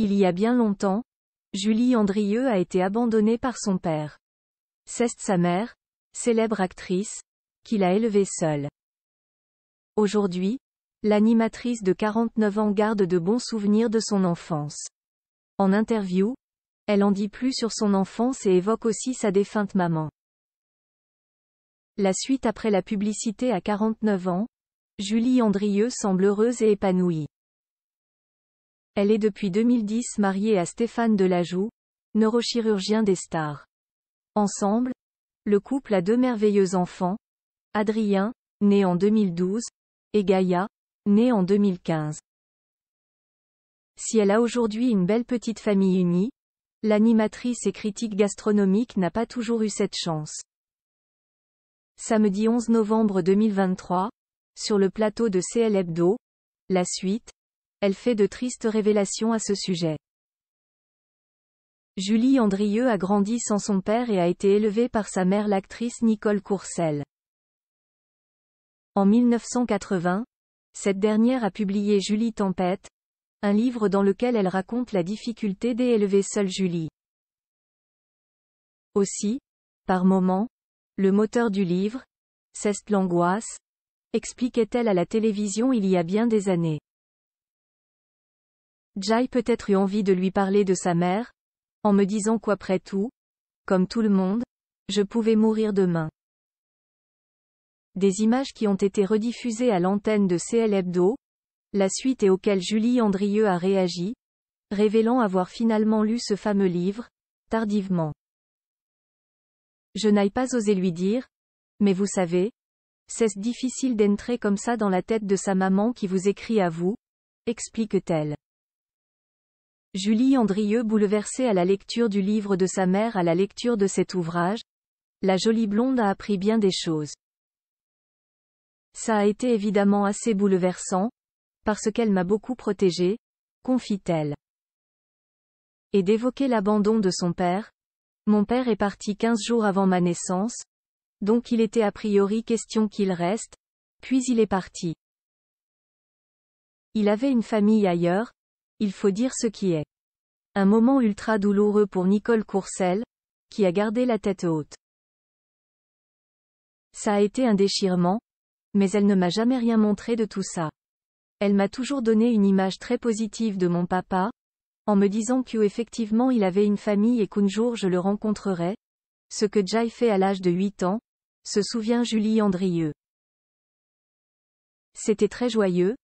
Il y a bien longtemps, Julie Andrieux a été abandonnée par son père. C'est sa mère, célèbre actrice, qui l'a élevée seule. Aujourd'hui, l'animatrice de 49 ans garde de bons souvenirs de son enfance. En interview, elle en dit plus sur son enfance et évoque aussi sa défunte maman. La suite après la publicité à 49 ans, Julie Andrieux semble heureuse et épanouie. Elle est depuis 2010 mariée à Stéphane Delajoux, neurochirurgien des stars. Ensemble, le couple a deux merveilleux enfants, Adrien, né en 2012, et Gaïa, né en 2015. Si elle a aujourd'hui une belle petite famille unie, l'animatrice et critique gastronomique n'a pas toujours eu cette chance. Samedi 11 novembre 2023, sur le plateau de CL la suite, elle fait de tristes révélations à ce sujet. Julie Andrieux a grandi sans son père et a été élevée par sa mère l'actrice Nicole Courcelle. En 1980, cette dernière a publié Julie Tempête, un livre dans lequel elle raconte la difficulté d'élever seule Julie. Aussi, par moments, le moteur du livre, c'est l'angoisse, expliquait-elle à la télévision il y a bien des années. Jai peut-être eu envie de lui parler de sa mère, en me disant qu'après tout, comme tout le monde, je pouvais mourir demain. Des images qui ont été rediffusées à l'antenne de CL Hebdo, la suite et auxquelles Julie Andrieux a réagi, révélant avoir finalement lu ce fameux livre, tardivement. Je n'aille pas osé lui dire, mais vous savez, c'est difficile d'entrer comme ça dans la tête de sa maman qui vous écrit à vous, explique-t-elle. Julie Andrieux bouleversée à la lecture du livre de sa mère à la lecture de cet ouvrage, la jolie blonde a appris bien des choses. Ça a été évidemment assez bouleversant, parce qu'elle m'a beaucoup protégée, confie-t-elle. Et d'évoquer l'abandon de son père, mon père est parti quinze jours avant ma naissance, donc il était a priori question qu'il reste, puis il est parti. Il avait une famille ailleurs, il faut dire ce qui est. Un moment ultra douloureux pour Nicole Courcel, qui a gardé la tête haute. Ça a été un déchirement, mais elle ne m'a jamais rien montré de tout ça. Elle m'a toujours donné une image très positive de mon papa, en me disant qu'effectivement il avait une famille et qu'un jour je le rencontrerais, ce que Jai fait à l'âge de 8 ans, se souvient Julie Andrieux. C'était très joyeux,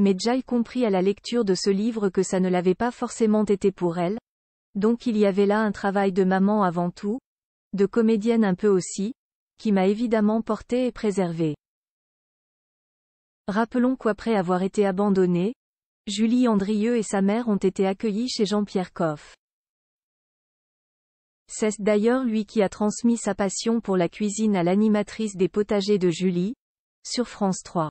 mais Jai comprit à la lecture de ce livre que ça ne l'avait pas forcément été pour elle. Donc il y avait là un travail de maman avant tout, de comédienne un peu aussi, qui m'a évidemment portée et préservée. Rappelons qu'après avoir été abandonnée, Julie Andrieux et sa mère ont été accueillis chez Jean-Pierre Coff. C'est d'ailleurs lui qui a transmis sa passion pour la cuisine à l'animatrice des potagers de Julie, sur France 3.